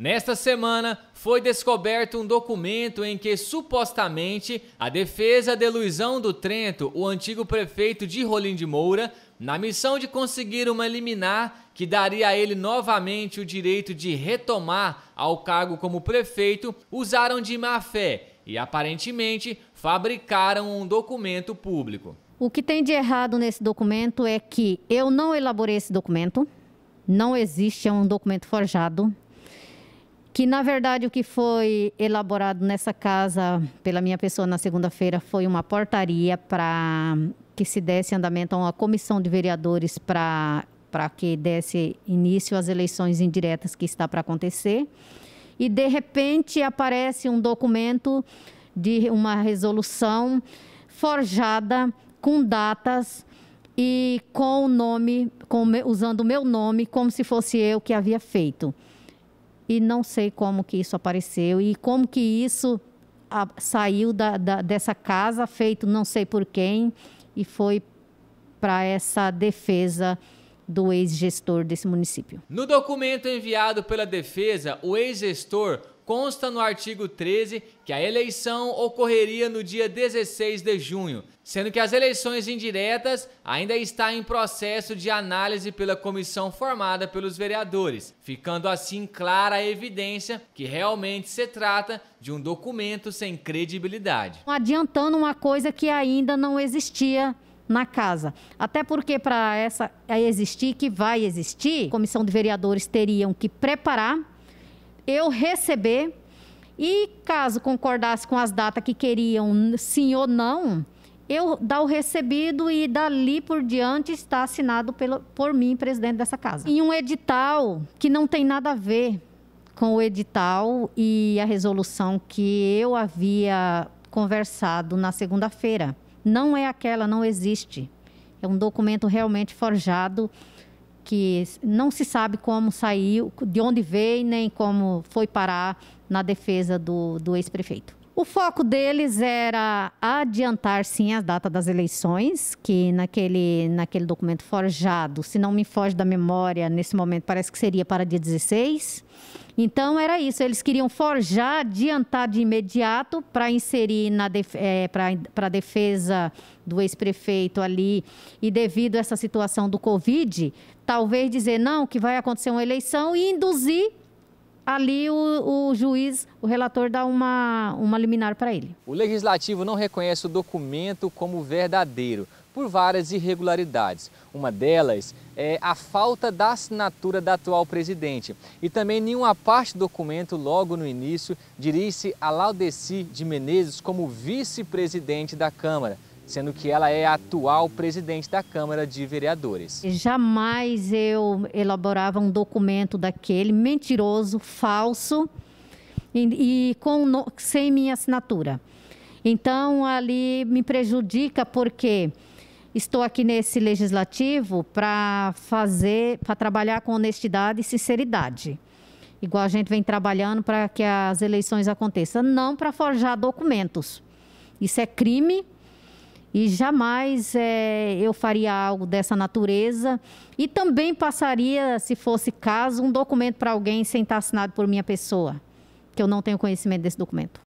Nesta semana, foi descoberto um documento em que supostamente a defesa de Luizão do Trento, o antigo prefeito de Rolim de Moura, na missão de conseguir uma liminar que daria a ele novamente o direito de retomar ao cargo como prefeito, usaram de má fé e aparentemente fabricaram um documento público. O que tem de errado nesse documento é que eu não elaborei esse documento, não existe, é um documento forjado que na verdade o que foi elaborado nessa casa pela minha pessoa na segunda-feira foi uma portaria para que se desse andamento a uma comissão de vereadores para para que desse início às eleições indiretas que está para acontecer. E de repente aparece um documento de uma resolução forjada com datas e com o nome, com, usando o meu nome como se fosse eu que havia feito e não sei como que isso apareceu e como que isso a, ah, saiu da, da, dessa casa, feito não sei por quem, e foi para essa defesa do ex-gestor desse município. No documento enviado pela defesa, o ex-gestor consta no artigo 13 que a eleição ocorreria no dia 16 de junho, sendo que as eleições indiretas ainda está em processo de análise pela comissão formada pelos vereadores, ficando assim clara a evidência que realmente se trata de um documento sem credibilidade. Adiantando uma coisa que ainda não existia na casa. Até porque para essa existir, que vai existir, a comissão de vereadores teriam que preparar eu receber e caso concordasse com as datas que queriam, sim ou não, eu dar o recebido e dali por diante está assinado pelo, por mim, presidente dessa casa. Em um edital que não tem nada a ver com o edital e a resolução que eu havia conversado na segunda-feira. Não é aquela, não existe. É um documento realmente forjado que não se sabe como saiu, de onde veio, nem como foi parar na defesa do, do ex-prefeito. O foco deles era adiantar, sim, a data das eleições, que naquele, naquele documento forjado, se não me foge da memória, nesse momento parece que seria para dia 16. Então, era isso. Eles queriam forjar, adiantar de imediato para inserir na def é, eh, para defesa do ex-prefeito ali. E devido a essa situação do Covid, talvez dizer não, que vai acontecer uma eleição e induzir ali o, o, juiz, o relator dá uma, uma liminar para ele. O legislativo não reconhece o documento como verdadeiro por várias irregularidades. Uma delas é a falta da assinatura da atual presidente. E também nenhuma parte do documento, logo no início, dirige-se a Laudeci de Menezes como vice-presidente da Câmara sendo que ela é a atual presidente da Câmara de Vereadores. Jamais eu elaborava um documento daquele mentiroso, falso e, e com, sem minha assinatura. Então ali me prejudica porque estou aqui nesse legislativo para fazer, para trabalhar com honestidade e sinceridade. Igual a gente vem trabalhando para que as eleições aconteçam, não para forjar documentos. Isso é crime e jamais é, eu faria algo dessa natureza. E também passaria, se fosse caso, um documento para alguém sem estar assinado por minha pessoa, que eu não tenho conhecimento desse documento.